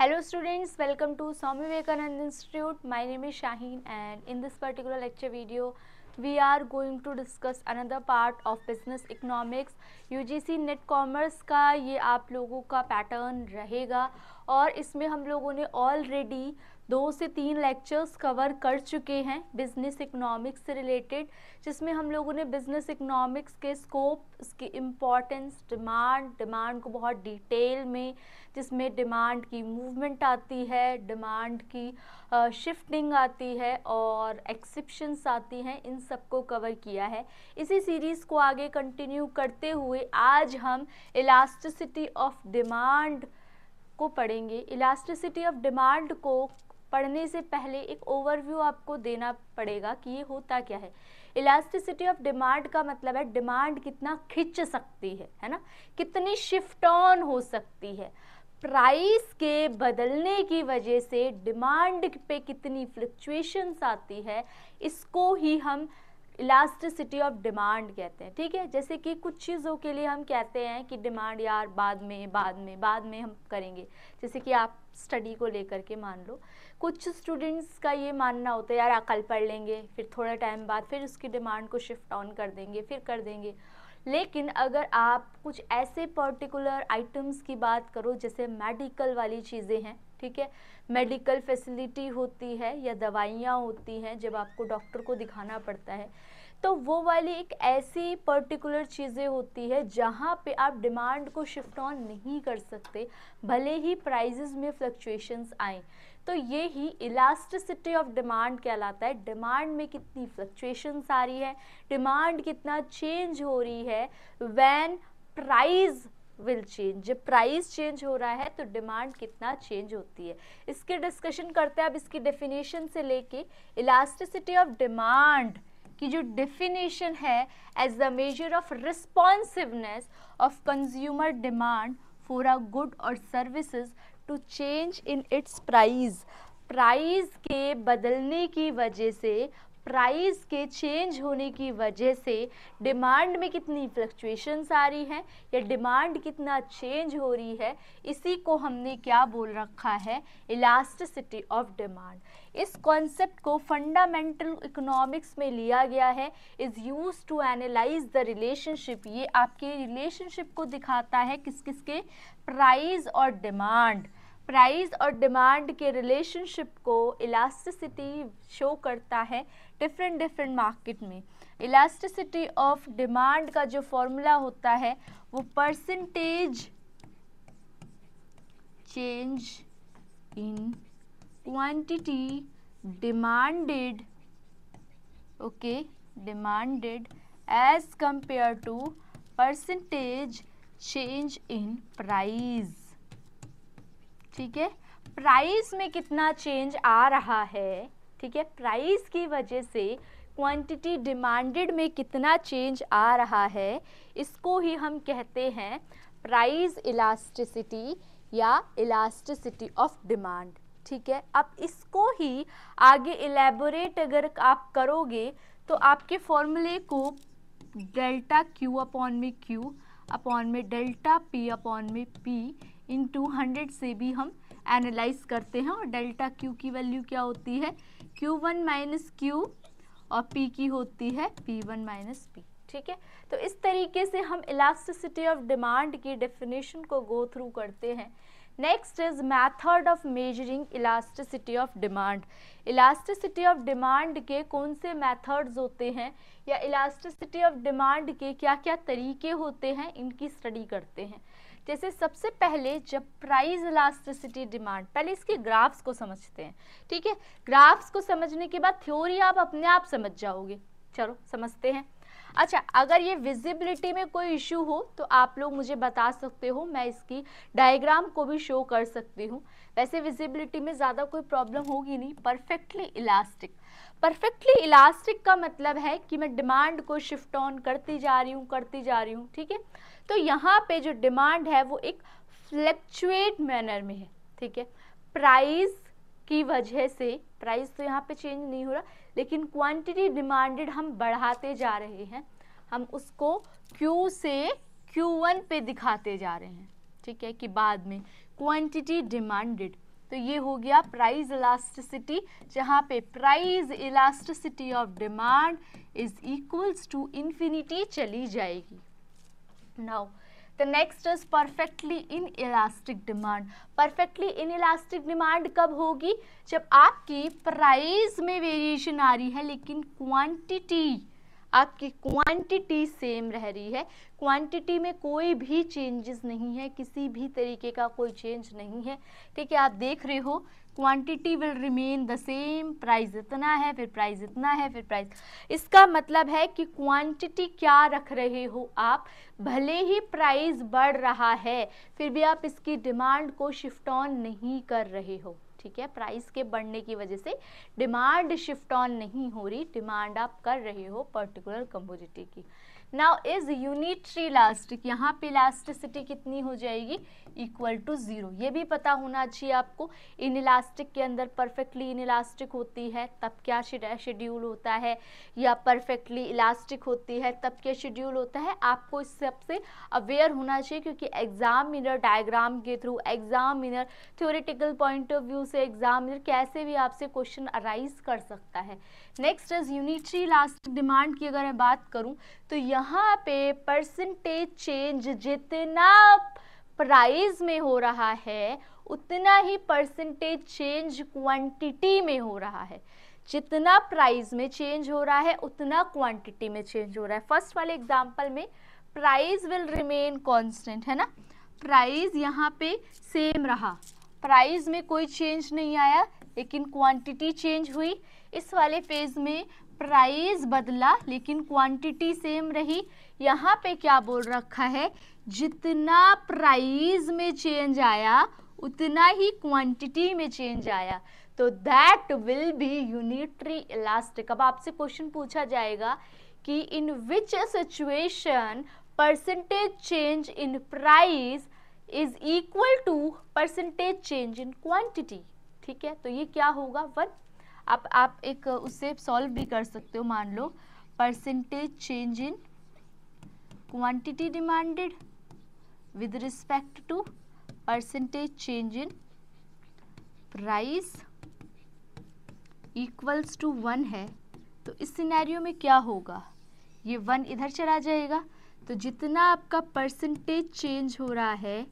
Hello students welcome to Swami Vivekananda institute my name is Shaheen and in this particular lecture video we are going to discuss another part of business economics UGC NET commerce का ये आप लोगों का pattern रहेगा और इसमें हम लोगों ने ऑलरेडी दो से तीन लेक्चर्स कवर कर चुके हैं बिजनेस इकोनॉमिक्स से रिलेटेड जिसमें हम लोगों ने बिजनेस इकोनॉमिक्स के स्कोप इसकी इम्पॉर्टेंस डिमांड डिमांड को बहुत डिटेल में जिसमें डिमांड की मूवमेंट आती है डिमांड की शिफ्टिंग आती है और एक्सेप्शंस आती हैं इन सबको कवर किया है इसी सीरीज़ को आगे कंटिन्यू करते हुए आज हम इलास्टिसिटी ऑफ डिमांड को पढ़ेंगे इलास्टिसिटी ऑफ डिमांड को पढ़ने से पहले एक ओवरव्यू आपको देना पड़ेगा कि ये होता क्या है इलास्टिसिटी ऑफ डिमांड का मतलब है डिमांड कितना खिंच सकती है है ना कितनी शिफ्ट ऑन हो सकती है प्राइस के बदलने की वजह से डिमांड पे कितनी फ्लक्चुएशंस आती है इसको ही हम इलास्टिसिटी ऑफ डिमांड कहते हैं ठीक है जैसे कि कुछ चीज़ों के लिए हम कहते हैं कि डिमांड यार बाद में बाद में बाद में हम करेंगे जैसे कि आप स्टडी को लेकर के मान लो कुछ स्टूडेंट्स का ये मानना होता है यार कल पढ़ लेंगे फिर थोड़ा टाइम बाद फिर उसकी डिमांड को शिफ्ट ऑन कर देंगे फिर कर देंगे लेकिन अगर आप कुछ ऐसे पर्टिकुलर आइटम्स की बात करो जैसे मेडिकल वाली चीज़ें हैं ठीक है मेडिकल फैसिलिटी होती है या दवाइयाँ होती हैं जब आपको डॉक्टर को दिखाना पड़ता है तो वो वाली एक ऐसी पर्टिकुलर चीज़ें होती है जहाँ पे आप डिमांड को शिफ्ट ऑन नहीं कर सकते भले ही प्राइजेज़ में फ्लक्चुएशंस आएँ तो ये ही इलास्टिसिटी ऑफ डिमांड कहलाता है डिमांड में कितनी फ्लक्चुएशंस आ रही है डिमांड कितना चेंज हो रही है वैन प्राइज़ विल चेंज जब प्राइस चेंज हो रहा है तो डिमांड कितना चेंज होती है इसके डिस्कशन करते हैं अब इसकी डेफिनेशन से लेके इलास्टिसिटी ऑफ डिमांड की जो डिफिनेशन है as the measure of responsiveness of consumer demand for a good और services to change in its price price के बदलने की वजह से प्राइस के चेंज होने की वजह से डिमांड में कितनी फ्लक्चुएशंस आ रही हैं या डिमांड कितना चेंज हो रही है इसी को हमने क्या बोल रखा है इलास्टिसिटी ऑफ डिमांड इस कॉन्सेप्ट को फंडामेंटल इकोनॉमिक्स में लिया गया है is use to analyse the relationship ये आपके रिलेशनशिप को दिखाता है किस किस के प्राइज़ और डिमांड प्राइस और डिमांड के रिलेशनशिप को इलास्टिसिटी शो करता है डिफरेंट डिफरेंट मार्केट में इलास्टिसिटी ऑफ डिमांड का जो फॉर्मूला होता है वो percentage change in quantity demanded okay demanded as compare to percentage change in price ठीक है प्राइस में कितना चेंज आ रहा है ठीक है प्राइस की वजह से क्वांटिटी डिमांडेड में कितना चेंज आ रहा है इसको ही हम कहते हैं प्राइस इलास्टिसिटी या इलास्टिसिटी ऑफ डिमांड ठीक है अब इसको ही आगे इलेबोरेट अगर आप करोगे तो आपके फॉर्मूले को डेल्टा क्यू अपॉन में क्यू अपॉन में डेल्टा पी अपॉन में पी इन 200 से भी हम एनालाइज करते हैं और डेल्टा क्यू की वैल्यू क्या होती है क्यू वन माइनस क्यू और पी की होती है पी वन माइनस पी ठीक है तो इस तरीके से हम इलास्टिसिटी ऑफ डिमांड की डेफिनेशन को गो थ्रू करते हैं next is method of measuring elasticity of demand elasticity of demand के कौन से मेथड्स होते हैं या इलास्टिसिटी ऑफ डिमांड के क्या क्या तरीके होते हैं इनकी स्टडी करते हैं जैसे सबसे पहले जब प्राइस इलास्टिसिटी डिमांड पहले इसके ग्राफ्स को समझते हैं ठीक है ग्राफ्स को समझने के बाद थ्योरी आप अपने आप समझ जाओगे चलो समझते हैं अच्छा अगर ये विजिबिलिटी में कोई इशू हो तो आप लोग मुझे बता सकते हो मैं इसकी डायग्राम को भी शो कर सकती हूँ वैसे विजिबिलिटी में ज़्यादा कोई प्रॉब्लम होगी नहीं परफेक्टली इलास्टिक परफेक्टली इलास्टिक का मतलब है कि मैं डिमांड को शिफ्ट ऑन करती जा रही हूँ करती जा रही हूँ ठीक है तो यहाँ पे जो डिमांड है वो एक फ्लैक्चुएट मैनर में है ठीक है प्राइस की वजह से प्राइस तो यहाँ पे चेंज नहीं हो रहा लेकिन क्वांटिटी डिमांडेड हम बढ़ाते जा रहे हैं हम उसको Q से Q1 पे दिखाते जा रहे हैं ठीक है कि बाद में क्वांटिटी डिमांडेड तो ये हो गया प्राइस इलास्टिसिटी जहाँ पे price elasticity of demand is equals to infinity चली जाएगी now. The next is perfectly inelastic demand. Perfectly inelastic demand कब होगी जब आपकी price में variation आ रही है लेकिन quantity आपकी क्वांटिटी सेम रह रही है क्वांटिटी में कोई भी चेंजेस नहीं है किसी भी तरीके का कोई चेंज नहीं है ठीक है आप देख रहे हो quantity will remain the same price इतना है फिर प्राइस इतना है फिर प्राइस इसका मतलब है कि क्वांटिटी क्या रख रहे हो आप भले ही प्राइस बढ़ रहा है फिर भी आप इसकी डिमांड को शिफ्ट ऑन नहीं कर रहे हो ठीक है प्राइस के बढ़ने की वजह से डिमांड शिफ्ट ऑन नहीं हो रही डिमांड आप कर रहे हो पर्टिकुलर कम्पोजिटी की नाउ इज यूनिट्री इलास्टिक यहाँ पे इलास्टिसिटी कितनी हो जाएगी इक्वल टू ज़ीरो ये भी पता होना चाहिए आपको इन इलास्टिक के अंदर परफेक्टली इन इलास्टिक होती है तब क्या शेड्यूल होता है या परफेक्टली इलास्टिक होती है तब क्या शेड्यूल होता है आपको इस सबसे अवेयर होना चाहिए क्योंकि एग्ज़ाम मिनर डायग्राम के through examiner theoretical point of view से एग्ज़ाम मिनर कैसे भी आपसे क्वेश्चन अराइज कर सकता है next is unitary elastic demand की अगर मैं बात करूँ तो यहाँ पे परसेंटेज चेंज जितना प्राइस में हो रहा है उतना ही परसेंटेज चेंज क्वांटिटी में हो रहा है जितना प्राइस में चेंज हो रहा है उतना क्वांटिटी में चेंज हो रहा है फर्स्ट वाले एग्जांपल में प्राइस विल रिमेन कांस्टेंट है ना प्राइस यहाँ पे सेम रहा प्राइस में कोई चेंज नहीं आया लेकिन क्वांटिटी चेंज हुई इस वाले फेज में प्राइस बदला लेकिन क्वांटिटी सेम रही यहाँ पे क्या बोल रखा है जितना प्राइस में चेंज आया उतना ही क्वांटिटी में चेंज आया तो that will be unitary elastic अब आपसे क्वेश्चन पूछा जाएगा कि in which situation percentage change in price is equal to percentage change in quantity ठीक है तो ये क्या होगा वन आप आप एक उससे सॉल्व भी कर सकते हो मान लो percentage change in quantity demanded with respect to percentage change in price equals to one है तो इस सिनेरियो में क्या होगा ये वन इधर चला जाएगा तो जितना आपका परसेंटेज चेंज हो रहा है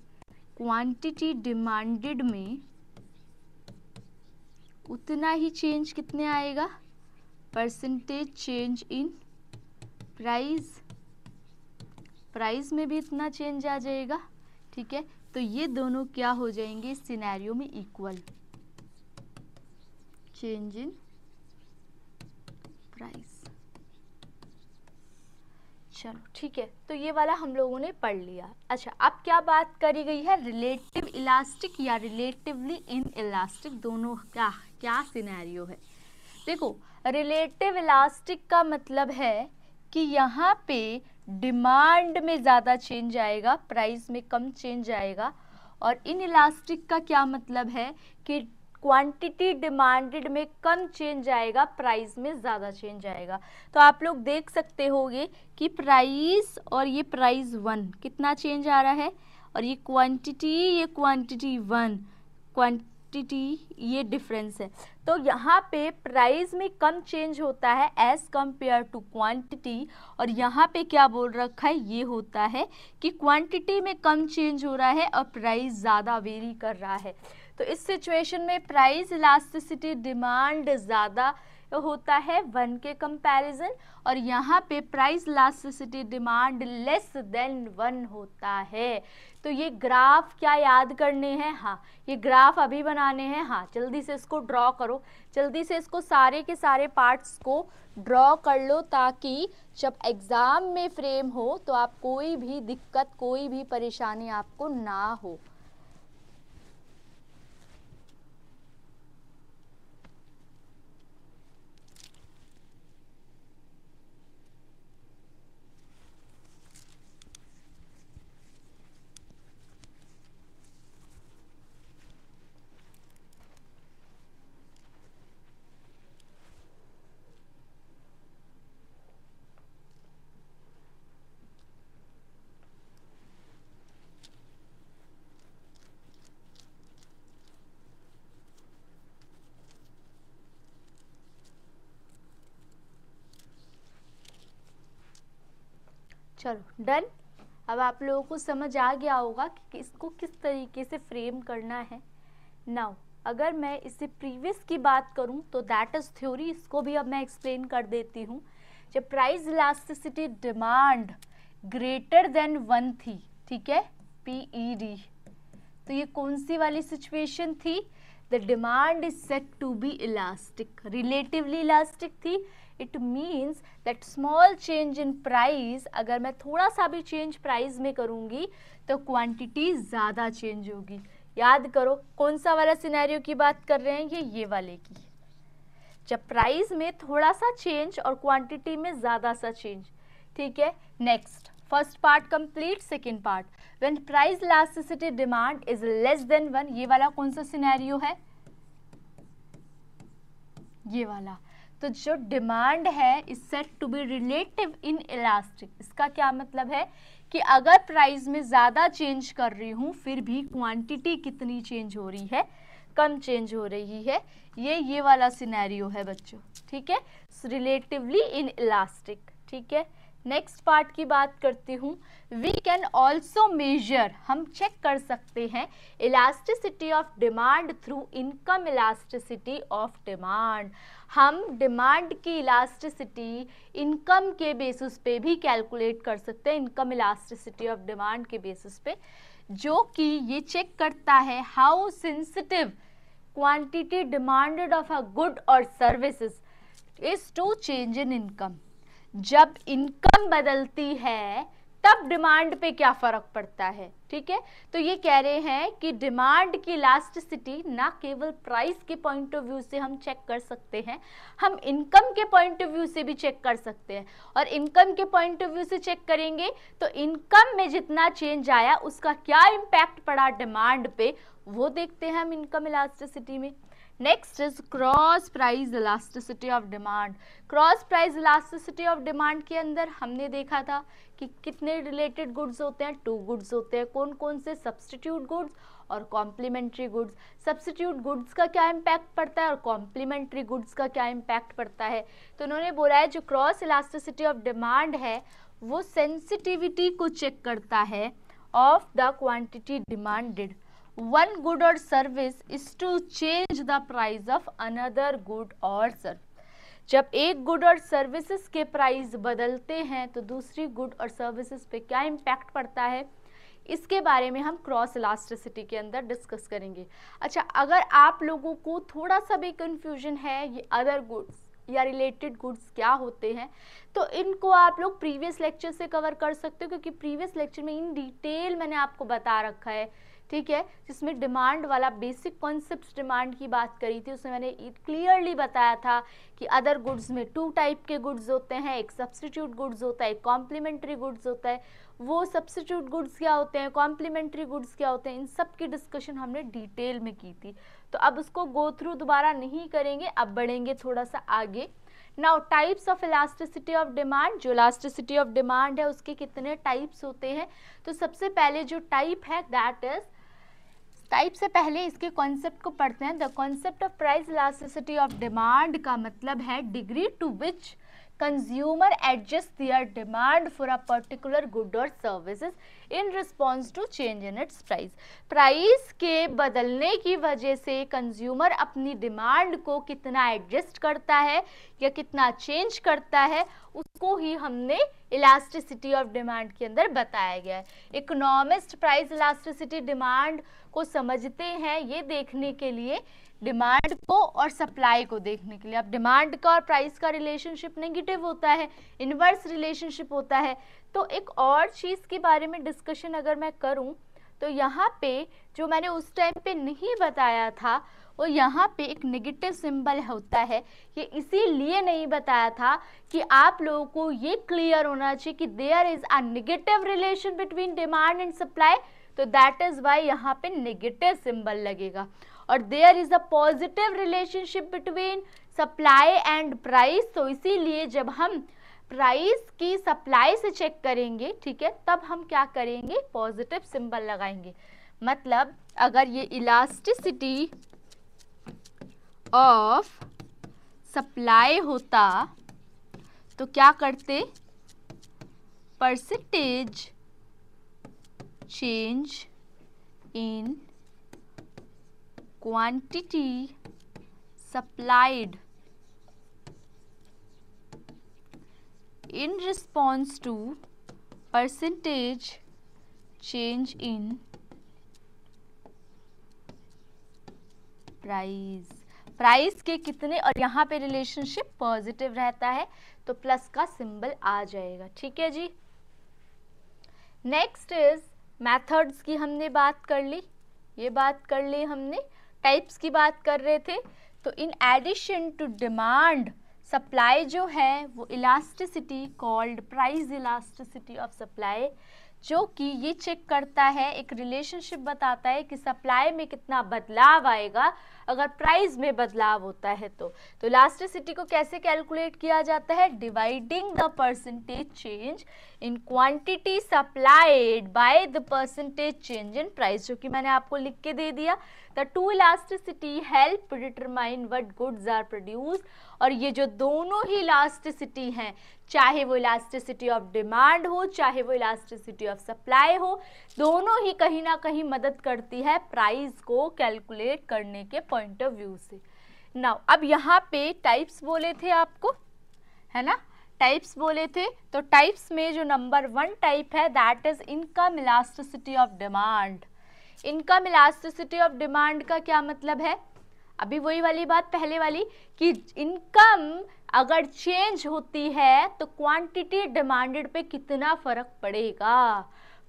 क्वांटिटी डिमांडेड में उतना ही चेंज कितने आएगा percentage change in price price में भी इतना चेंज आ जाएगा ठीक है तो ये दोनों क्या हो जाएंगे इस सिनेरियो में इक्वल चेंज इन प्राइस चलो ठीक है तो ये वाला हम लोगों ने पढ़ लिया अच्छा अब क्या बात करी गई है रिलेटिव इलास्टिक या रिलेटिवली इन इलास्टिक दोनों क्या क्या सिनेरियो है देखो रिलेटिव इलास्टिक का मतलब है कि यहाँ पे डिमांड में ज़्यादा चेंज आएगा प्राइस में कम चेंज आएगा और इन इलास्टिक का क्या मतलब है कि क्वांटिटी डिमांडेड में कम चेंज आएगा प्राइस में ज़्यादा चेंज आएगा तो आप लोग देख सकते होंगे कि प्राइस और ये प्राइस वन कितना चेंज आ रहा है और ये क्वांटिटी ये क्वांटिटी वन क्वांट क्वांटिटी ये डिफरेंस है तो यहाँ पे प्राइस में कम चेंज होता है एज़ कम्पेयर टू क्वांटिटी और यहाँ पे क्या बोल रखा है ये होता है कि क्वांटिटी में कम चेंज हो रहा है और प्राइस ज़्यादा वेरी कर रहा है तो इस सिचुएशन में प्राइस इलास्टिसिटी डिमांड ज़्यादा होता है वन के कंपैरिजन और यहाँ पे price elasticity demand less than one होता है तो ये ग्राफ क्या याद करने हैं हाँ ये ग्राफ अभी बनाने हैं हाँ जल्दी से इसको ड्रॉ करो जल्दी से इसको सारे के सारे पार्ट्स को ड्रॉ कर लो ताकि जब एग्ज़ाम में फ्रेम हो तो आप कोई भी दिक्कत कोई भी परेशानी आपको ना हो चलो डन अब आप लोगों को समझ आ गया होगा कि इसको किस तरीके से फ्रेम करना है नाउ अगर मैं इससे प्रीवियस की बात करूं तो दैट इज़ थ्योरी इसको भी अब मैं एक्सप्लेन कर देती हूं जब price elasticity demand greater than one थी ठीक है पी ई डी तो ये कौन सी वाली सिचुएशन थी the demand is set to be elastic relatively elastic थी it means that small change in price अगर मैं थोड़ा सा भी चेंज प्राइस में करूँगी तो क्वान्टिटी ज़्यादा चेंज होगी याद करो कौन सा वाला सिनेरियो की बात कर रहे हैं ये ये वाले की जब प्राइस में थोड़ा सा चेंज और क्वांटिटी में ज़्यादा सा चेंज ठीक है next first part complete second part when price elasticity demand is less than one ये वाला कौन सा सिनेरियो है ये वाला तो जो डिमांड है is set to be relative inelastic इसका क्या मतलब है कि अगर प्राइस में ज़्यादा चेंज कर रही हूँ फिर भी क्वांटिटी कितनी चेंज हो रही है कम चेंज हो रही है ये ये वाला सिनेरियो है बच्चों ठीक है रिलेटिवली इन इलास्टिक ठीक है नेक्स्ट पार्ट की बात करती हूँ वी कैन ऑल्सो मेजर हम चेक कर सकते हैं elasticity of demand through income elasticity of demand हम डिमांड की इलास्टिसिटी इनकम के बेसिस पे भी कैलकुलेट कर सकते हैं इनकम इलास्टिसिटी ऑफ डिमांड के बेसिस पे जो कि ये चेक करता है how sensitive quantity demanded of a good और services is to change in income जब इनकम बदलती है तब डिमांड पे क्या फ़र्क पड़ता है ठीक है तो ये कह रहे हैं कि डिमांड की इलास्टिसिटी ना केवल प्राइस के पॉइंट ऑफ व्यू से हम चेक कर सकते हैं हम इनकम के पॉइंट ऑफ व्यू से भी चेक कर सकते हैं और इनकम के पॉइंट ऑफ व्यू से चेक करेंगे तो इनकम में जितना चेंज आया उसका क्या इम्पैक्ट पड़ा डिमांड पे वो देखते हैं हम इनकम इलास्टिसिटी में next is cross price elasticity of demand cross price elasticity of demand के अंदर हमने देखा था कि कितने रिलेटेड गुड्स होते हैं टू गुड्स होते हैं कौन कौन से सब्सटीट्यूट गुड्स और कॉम्प्लीमेंट्री गुड्स सब्सटीट्यूट गुड्स का क्या इम्पैक्ट पड़ता है और कॉम्प्लीमेंट्री गुड्स का क्या इम्पैक्ट पड़ता है तो उन्होंने बोला है जो क्रॉस इलास्टिसिटी ऑफ डिमांड है वो सेंसिटिविटी को चेक करता है of the quantity demanded one good or service is to change the price of another good or service जब एक गुड और सर्विसेज के प्राइस बदलते हैं तो दूसरी गुड और सर्विसेज पे क्या इम्पैक्ट पड़ता है इसके बारे में हम क्रॉस इलास्टिसिटी के अंदर डिस्कस करेंगे अच्छा अगर आप लोगों को थोड़ा सा भी कन्फ्यूजन है ये अदर गुड्स या रिलेटेड गुड्स क्या होते हैं तो इनको आप लोग प्रीवियस लेक्चर से कवर कर सकते हो क्योंकि प्रीवियस लेक्चर में इन डिटेल मैंने आपको बता रखा है ठीक है जिसमें डिमांड वाला बेसिक कॉन्सेप्ट डिमांड की बात करी थी उसमें मैंने क्लियरली बताया था कि अदर गुड्स में टू टाइप के गुड्स होते हैं एक सब्सटीट्यूट गुड्स होता है एक कॉम्प्लीमेंट्री गुड्स होता है वो सब्सटीट्यूट गुड्स क्या होते हैं कॉम्प्लीमेंट्री गुड्स क्या होते हैं इन सब की डिस्कशन हमने डिटेल में की थी तो अब उसको गो थ्रू दोबारा नहीं करेंगे अब बढ़ेंगे थोड़ा सा आगे now types of elasticity of demand जो इलास्टिसिटी ऑफ डिमांड है उसके कितने टाइप्स होते हैं तो सबसे पहले जो टाइप है दैट इज़ टाइप से पहले इसके कॉन्सेप्ट को पढ़ते हैं the concept of price elasticity of demand का मतलब है degree to which consumer adjust their demand for a particular good और services in response to change in its price price के बदलने की वजह से कंज्यूमर अपनी डिमांड को कितना एडजस्ट करता है या कितना चेंज करता है उसको ही हमने इलास्टिसिटी ऑफ डिमांड के अंदर बताया गया है इकोनॉमिस्ट प्राइस इलास्टिसिटी डिमांड को समझते हैं ये देखने के लिए डिमांड को और सप्लाई को देखने के लिए अब डिमांड का और प्राइस का रिलेशनशिप नेगेटिव होता है इन्वर्स रिलेशनशिप होता है तो एक और चीज़ के बारे में डिस्कशन अगर मैं करूँ तो यहाँ पे जो मैंने उस टाइम पे नहीं बताया था और यहाँ पे एक नेगेटिव सिंबल होता है ये इसीलिए नहीं बताया था कि आप लोगों को ये क्लियर होना चाहिए कि there is a negative relation between demand and supply तो दैट इज़ वाई यहाँ पे नेगेटिव सिंबल लगेगा और there is a positive relationship between supply and price तो इसीलिए जब हम प्राइस की सप्लाई से चेक करेंगे ठीक है तब हम क्या करेंगे पॉजिटिव सिंबल लगाएंगे मतलब अगर ये इलास्टिसिटी ऑफ सप्लाई होता तो क्या करते percentage change in quantity supplied in response to percentage change in price price के कितने और यहाँ पे रिलेशनशिप पॉजिटिव रहता है तो प्लस का सिंबल आ जाएगा ठीक है जी नेक्स्ट इज मेथड्स की हमने बात कर ली ये बात कर ली हमने टाइप्स की बात कर रहे थे तो in addition to demand supply जो है वो elasticity called price elasticity of supply जो कि ये चेक करता है एक रिलेशनशिप बताता है कि सप्लाई में कितना बदलाव आएगा अगर प्राइस में बदलाव होता है तो तो लास्टिसिटी को कैसे कैलकुलेट किया जाता है dividing the percentage change in quantity supplied by the percentage change in price जो कि मैंने आपको लिख के दे दिया the two elasticity help determine what goods are produce और ये जो दोनों ही इलास्टिसिटी हैं चाहे वो इलास्टिसिटी ऑफ डिमांड हो चाहे वो इलास्टिसिटी ऑफ सप्लाई हो दोनों ही कहीं ना कहीं मदद करती है प्राइस को कैलकुलेट करने के पॉइंट ऑफ व्यू से नाउ अब यहाँ पे टाइप्स बोले थे आपको है ना टाइप्स बोले थे तो टाइप्स में जो नंबर वन टाइप है that is income elasticity of demand income elasticity of demand का क्या मतलब है अभी वही वाली बात पहले वाली कि इनकम अगर चेंज होती है तो क्वांटिटी डिमांडेड पे कितना फर्क पड़ेगा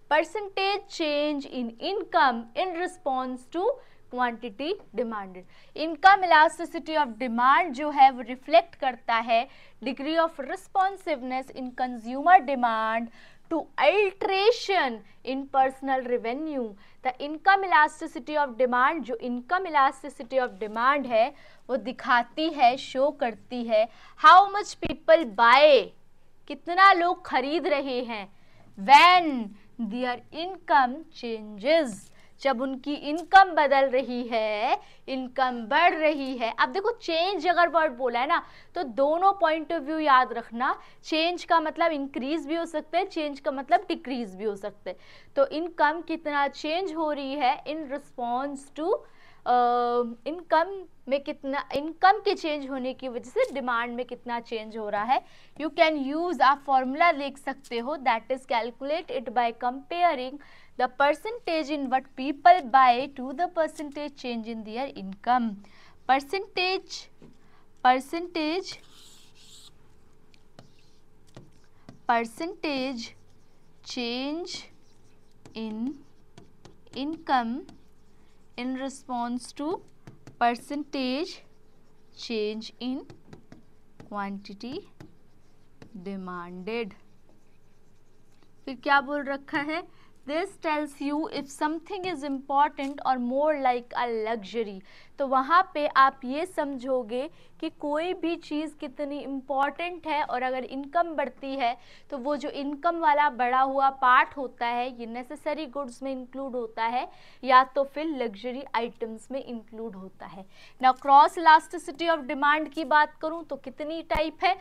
percentage change in income in response to quantity demanded income elasticity of demand जो है वो रिफ्लेक्ट करता है degree of responsiveness in consumer demand to alteration in personal revenue the income elasticity of demand jo income elasticity of demand hai wo dikhati hai show karti hai how much people buy kitna log खरीद rahe hain when their income changes जब उनकी income बदल रही है income बढ़ रही है अब देखो चेंज अगर वर्ड बोला है ना तो दोनों पॉइंट ऑफ व्यू याद रखना चेंज का मतलब इंक्रीज भी हो सकता है चेंज का मतलब डिक्रीज भी हो सकता है तो इनकम कितना चेंज हो रही है इन रिस्पॉन्स टू इनकम में कितना इनकम के चेंज होने की वजह से डिमांड में कितना चेंज हो रहा है यू कैन यूज़ आप फॉर्मूला लिख सकते हो that is calculate it by comparing the percentage in what people buy to the percentage change in their income percentage percentage percentage change in income in response to percentage change in quantity demanded फिर क्या बोल रखा है this tells you if something is important or more like a luxury तो वहाँ पे आप ये समझोगे कि कोई भी चीज़ कितनी इम्पॉर्टेंट है और अगर इनकम बढ़ती है तो वो जो इनकम वाला बढ़ा हुआ पार्ट होता है ये नेसेसरी गुड्स में इंक्लूड होता है या तो फिर लग्जरी आइटम्स में इंक्लूड होता है ना क्रॉस इलास्टिसिटी ऑफ डिमांड की बात करूँ तो कितनी टाइप है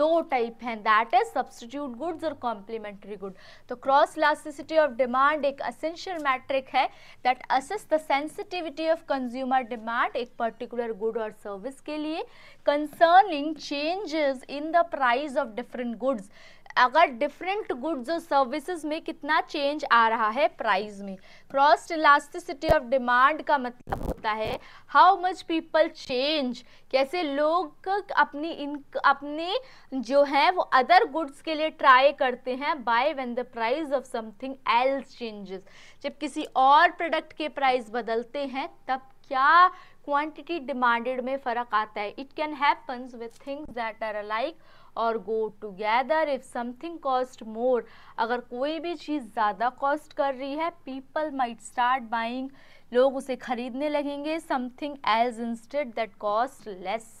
दो टाइप हैं दैट इज सब्सटीट्यूट गुड्स और कॉम्प्लीमेंट्री गुड तो क्रॉस इलास्टिसिटी ऑफ डिमांड एक असेंशियल मैट्रिक है that assess the sensitivity of consumer demand demand एक पर्टिकुलर गुड और सर्विस के लिए concerning changes in the price of different goods अगर different goods और सर्विसेज में कितना चेंज आ रहा है प्राइस में क्रॉस इलास्टिसिटी ऑफ डिमांड का मतलब होता है हाउ मच पीपल चेंज कैसे लोग अपनी इन अपने जो है वो अदर गुड्स के लिए ट्राई करते हैं by when the price of something else changes जब किसी और प्रोडक्ट के प्राइस बदलते हैं तब क्या क्वांटिटी डिमांडेड में फ़र्क आता है it can happens with things that are alike और go together if something cost more अगर कोई भी चीज़ ज़्यादा कॉस्ट कर रही है पीपल माइट स्टार्ट बाइंग लोग उसे ख़रीदने लगेंगे something as instead that cost less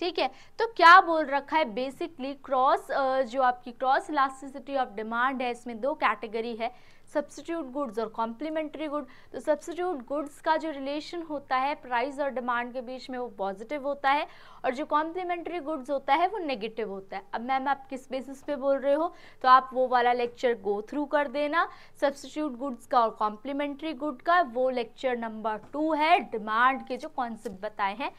ठीक है तो क्या बोल रखा है बेसिकली क्रॉस जो आपकी क्रॉस इलास्टिसिटी ऑफ डिमांड है इसमें दो कैटेगरी है सब्सिट्यूट गुड्स और कॉम्प्लीमेंट्री गुड तो सब्सिट्यूट गुड्स का जो रिलेशन होता है प्राइस और डिमांड के बीच में वो पॉजिटिव होता है और जो कॉम्प्लीमेंट्री गुड्स होता है वो नेगेटिव होता है अब मैम आप किस बेसिस पे बोल रहे हो तो आप वो वाला लेक्चर गो थ्रू कर देना सब्सिट्यूट गुड्स का और कॉम्प्लीमेंट्री गुड का वो लेक्चर नंबर टू है डिमांड के जो कॉन्सेप्ट बताए हैं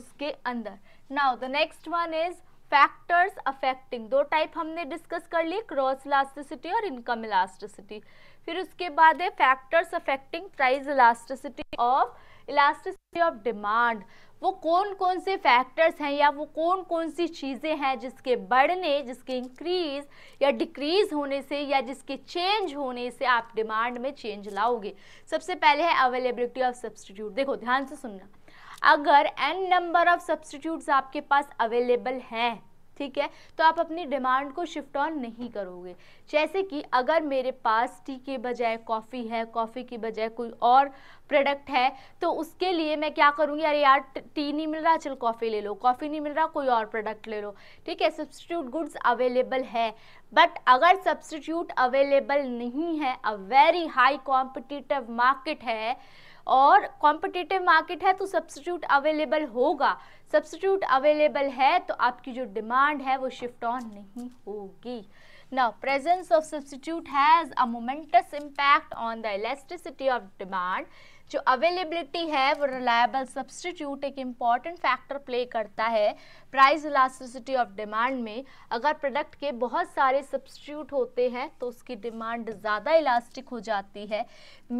उसके अंदर now the next one is factors affecting दो टाइप हमने डिस्कस कर लिए क्रॉस इलास्टिसिटी और इनकम इलास्टिसिटी फिर उसके बाद है factors affecting price elasticity of elasticity of demand वो कौन कौन से फैक्टर्स हैं या वो कौन कौन सी चीज़ें हैं जिसके बढ़ने जिसके इंक्रीज या डिक्रीज होने से या जिसके चेंज होने से आप डिमांड में चेंज लाओगे सबसे पहले है अवेलेबिलिटी ऑफ सब्सटीट्यूट देखो ध्यान से सुनना अगर एन नंबर ऑफ सब्सटीट्यूट आपके पास अवेलेबल हैं ठीक है तो आप अपनी डिमांड को शिफ्ट ऑन नहीं करोगे जैसे कि अगर मेरे पास टी के बजाय कॉफ़ी है कॉफ़ी की बजाय कोई और प्रोडक्ट है तो उसके लिए मैं क्या करूँगी अरे यार टी नहीं मिल रहा चल कॉफ़ी ले लो कॉफ़ी नहीं मिल रहा कोई और प्रोडक्ट ले लो ठीक है सब्सटीट्यूट गुड्स अवेलेबल है बट अगर सब्सटीट्यूट अवेलेबल नहीं है a very high competitive market है और कॉम्पिटेटिव मार्केट है तो सब्सिट्यूट अवेलेबल होगा सब्सिट्यूट अवेलेबल है तो आपकी जो डिमांड है वो शिफ्ट ऑन नहीं होगी ना presence of substitute has a momentous impact on the electricity of demand जो अवेलेबिलिटी है वो रिलायबल सब्सटीट्यूट एक इम्पॉर्टेंट फैक्टर प्ले करता है प्राइस इलास्टिसिटी ऑफ डिमांड में अगर प्रोडक्ट के बहुत सारे सब्सटीट्यूट होते हैं तो उसकी डिमांड ज़्यादा इलास्टिक हो जाती है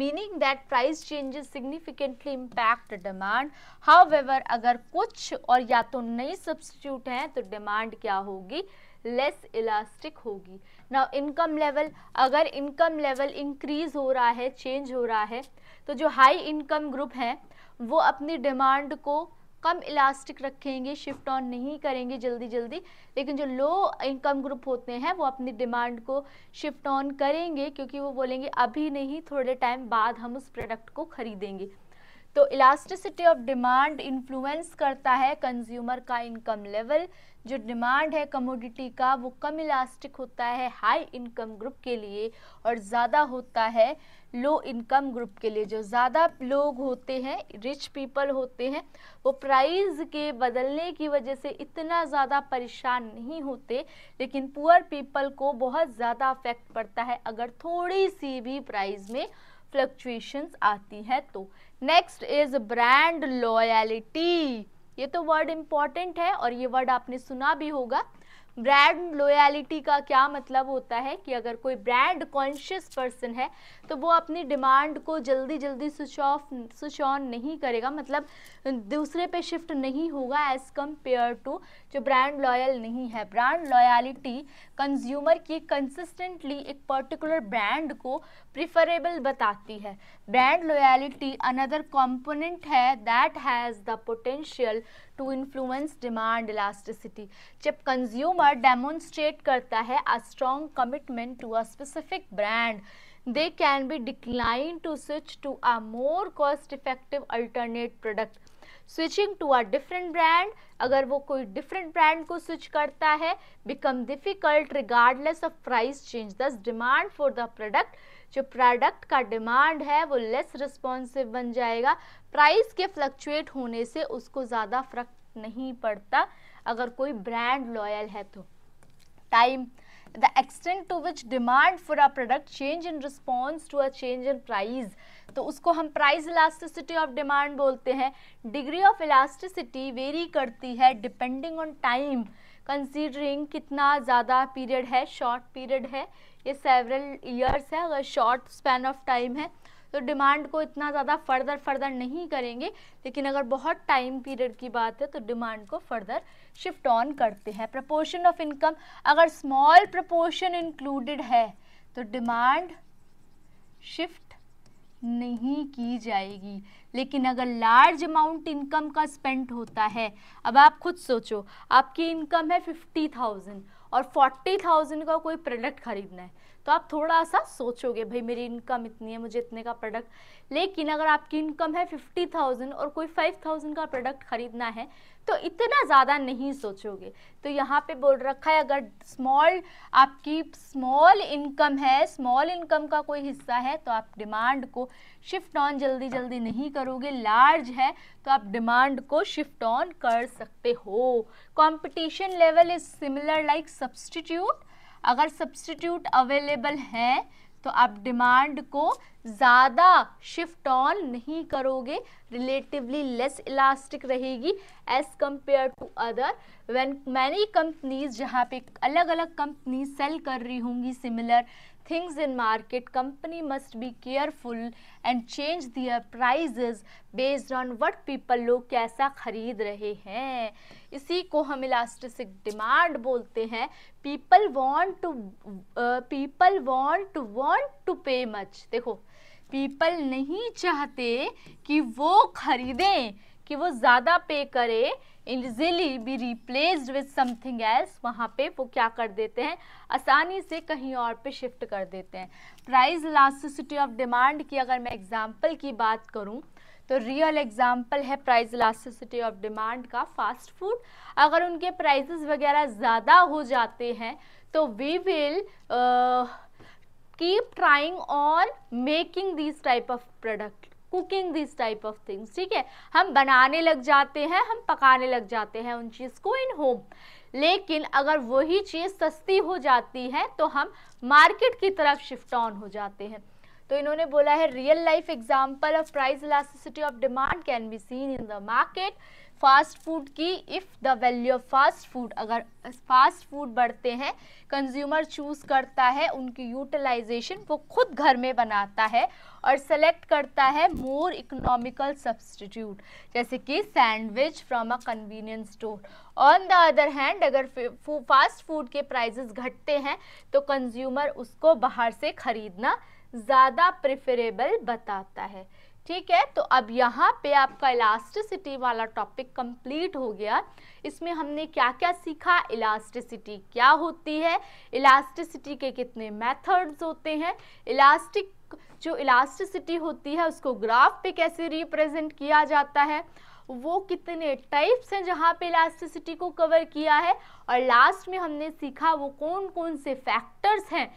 meaning that price changes significantly impact demand how अगर कुछ और या तो नई सब्सटीट्यूट हैं तो डिमांड क्या होगी लेस इलास्टिक होगी ना इनकम लेवल अगर इनकम लेवल इंक्रीज हो रहा है चेंज हो रहा है तो जो हाई इनकम ग्रुप हैं वो अपनी डिमांड को कम इलास्टिक रखेंगे शिफ्ट ऑन नहीं करेंगे जल्दी जल्दी लेकिन जो लो इनकम ग्रुप होते हैं वो अपनी डिमांड को शिफ्ट ऑन करेंगे क्योंकि वो बोलेंगे अभी नहीं थोड़े टाइम बाद हम उस प्रोडक्ट को ख़रीदेंगे तो इलास्टिसिटी ऑफ डिमांड इन्फ्लुएंस करता है कंज्यूमर का इनकम लेवल जो डिमांड है कमोडिटी का वो कम इलास्टिक होता है हाई इनकम ग्रुप के लिए और ज़्यादा होता है लो इनकम ग्रुप के लिए जो ज़्यादा लोग होते हैं रिच पीपल होते हैं वो प्राइस के बदलने की वजह से इतना ज़्यादा परेशान नहीं होते लेकिन पुअर पीपल को बहुत ज़्यादा अफेक्ट पड़ता है अगर थोड़ी सी भी प्राइस में फ्लक्चुएशंस आती हैं तो नेक्स्ट इज ब्रांड लॉयलिटी ये तो वर्ड इम्पॉर्टेंट है और ये वर्ड आपने सुना भी होगा ब्रांड लोयालिटी का क्या मतलब होता है कि अगर कोई ब्रांड कॉन्शियस पर्सन है तो वो अपनी डिमांड को जल्दी जल्दी स्विच ऑफ स्विच ऑन नहीं करेगा मतलब दूसरे पे शिफ्ट नहीं होगा एज़ कम्पेयर टू जो ब्रांड लॉयल नहीं है ब्रांड लॉयलिटी कंज्यूमर की कंसिस्टेंटली एक पर्टिकुलर ब्रांड को प्रिफरेबल बताती है ब्रांड लॉयलिटी अनदर कॉम्पोनेंट है that has the potential to influence demand elasticity जब कंज्यूमर डेमोन्स्ट्रेट करता है a strong commitment to a specific brand they can be decline to switch to a more cost effective alternate product switching to a different brand अगर वो कोई different brand को switch करता है become difficult regardless of price change thus demand for the product जो product का demand है वो लेस रिस्पॉन्सिव बन जाएगा प्राइस के फ्लक्चुएट होने से उसको ज़्यादा फर्क नहीं पड़ता अगर कोई ब्रांड लॉयल है तो time the extent to which demand for a product change in response to a change in price तो उसको हम प्राइज इलास्टिसिटी ऑफ डिमांड बोलते हैं डिग्री ऑफ इलास्टिसिटी वेरी करती है डिपेंडिंग ऑन टाइम कंसीडरिंग कितना ज़्यादा पीरियड है शॉर्ट पीरियड है ये सेवरल ईयर्स है अगर शॉर्ट स्पैन ऑफ टाइम है तो डिमांड को इतना ज़्यादा फर्दर फर्दर नहीं करेंगे लेकिन अगर बहुत टाइम पीरियड की बात है तो डिमांड को फर्दर शिफ्ट ऑन करते हैं प्रपोर्शन ऑफ इनकम अगर स्मॉल प्रपोर्शन इंक्लूडेड है तो डिमांड शिफ्ट नहीं की जाएगी लेकिन अगर लार्ज अमाउंट इनकम का स्पेंट होता है अब आप खुद सोचो आपकी इनकम है फिफ्टी थाउजेंड और फोर्टी थाउजेंड का कोई प्रोडक्ट खरीदना है तो आप थोड़ा सा सोचोगे भाई मेरी इनकम इतनी है मुझे इतने का प्रोडक्ट लेकिन अगर आपकी इनकम है फिफ्टी थाउजेंड और कोई फाइव थाउजेंड का प्रोडक्ट खरीदना है तो इतना ज़्यादा नहीं सोचोगे तो यहाँ पे बोल रखा है अगर स्मॉल आपकी स्मॉल इनकम है स्मॉल इनकम का कोई हिस्सा है तो आप डिमांड को शिफ्ट ऑन जल्दी जल्दी नहीं करोगे लार्ज है तो आप डिमांड को शिफ्ट ऑन कर सकते हो competition level is similar like substitute अगर सब्सटीट्यूट अवेलेबल है तो आप डिमांड को ज़्यादा शिफ्ट ऑन नहीं करोगे रिलेटिवली लेस इलास्टिक रहेगी as compare to other when many companies जहाँ पे अलग अलग कंपनी सेल कर रही होंगी similar things in market company must be careful and change their prices based on what people लोग कैसा खरीद रहे हैं इसी को हम इलास्टिसिक डिमांड बोलते हैं people want to people want to to pay much देखो पीपल नहीं चाहते कि वो खरीदें कि वो ज़्यादा पे करे easily be replaced with something else वहाँ पे वो क्या कर देते हैं आसानी से कहीं और पे शिफ्ट कर देते हैं प्राइस इलास्टिसिटी ऑफ डिमांड की अगर मैं एग्जांपल की बात करूँ तो रियल एग्जाम्पल है प्राइस इलास्टिसिटी ऑफ डिमांड का फास्ट फूड अगर उनके प्राइजेस वगैरह ज़्यादा हो जाते हैं तो we will keep trying on making this type of product cooking this type of things ठीक है हम बनाने लग जाते हैं हम पकाने लग जाते हैं उन चीज़ को इन होम लेकिन अगर वही चीज़ सस्ती हो जाती है तो हम मार्केट की तरफ शिफ्ट ऑन हो जाते हैं तो इन्होंने बोला है real life example of price elasticity of demand can be seen in the market fast food की if the value of fast food अगर फास्ट फूड बढ़ते हैं कंज्यूमर चूज़ करता है उनकी यूटिलाइजेशन वो खुद घर में बनाता है और सेलेक्ट करता है मोर इकोनॉमिकल सब्सटीट्यूट जैसे कि sandwich from a convenience store on the other hand अगर फास्ट फूड के प्राइजेस घटते हैं तो कंज्यूमर उसको बाहर से ख़रीदना ज़्यादा प्रेफरेबल बताता है ठीक है तो अब यहाँ पे आपका इलास्टिसिटी वाला टॉपिक कंप्लीट हो गया इसमें हमने क्या क्या सीखा इलास्टिसिटी क्या होती है इलास्टिसिटी के कितने मेथड्स होते हैं इलास्टिक जो इलास्टिसिटी होती है उसको ग्राफ पे कैसे रिप्रेजेंट किया जाता है वो कितने टाइप्स हैं जहाँ पे इलास्टिसिटी को कवर किया है और लास्ट में हमने सीखा वो कौन कौन से फैक्टर्स हैं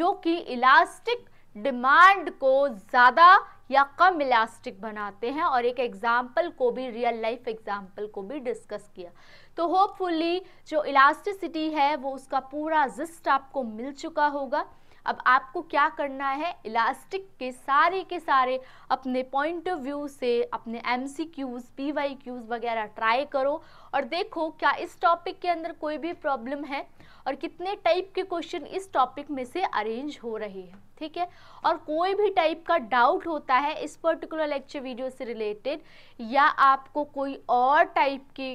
जो कि इलास्टिक डिमांड को ज़्यादा या कम इलास्टिक बनाते हैं और एक एग्जाम्पल को भी रियल लाइफ एग्जाम्पल को भी डिस्कस किया तो होपफुली जो इलास्टिसिटी है वो उसका पूरा जिस्ट आपको मिल चुका होगा अब आपको क्या करना है इलास्टिक के सारे के सारे अपने पॉइंट ऑफ व्यू से अपने MCQs PYQs वगैरह ट्राई करो और देखो क्या इस टॉपिक के अंदर कोई भी प्रॉब्लम है और कितने टाइप के क्वेश्चन इस टॉपिक में से अरेंज हो रहे हैं ठीक है और कोई भी टाइप का डाउट होता है इस पर्टिकुलर लेक्चर वीडियो से रिलेटेड या आपको कोई और टाइप की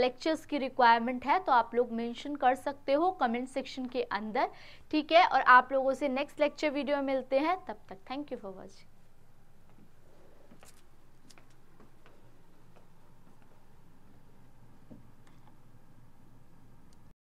लेक्चर्स की रिक्वायरमेंट है तो आप लोग मेंशन कर सकते हो कमेंट सेक्शन के अंदर ठीक है और आप लोगों से नेक्स्ट लेक्चर वीडियो मिलते हैं तब तक थैंक यू फॉर वॉचिंग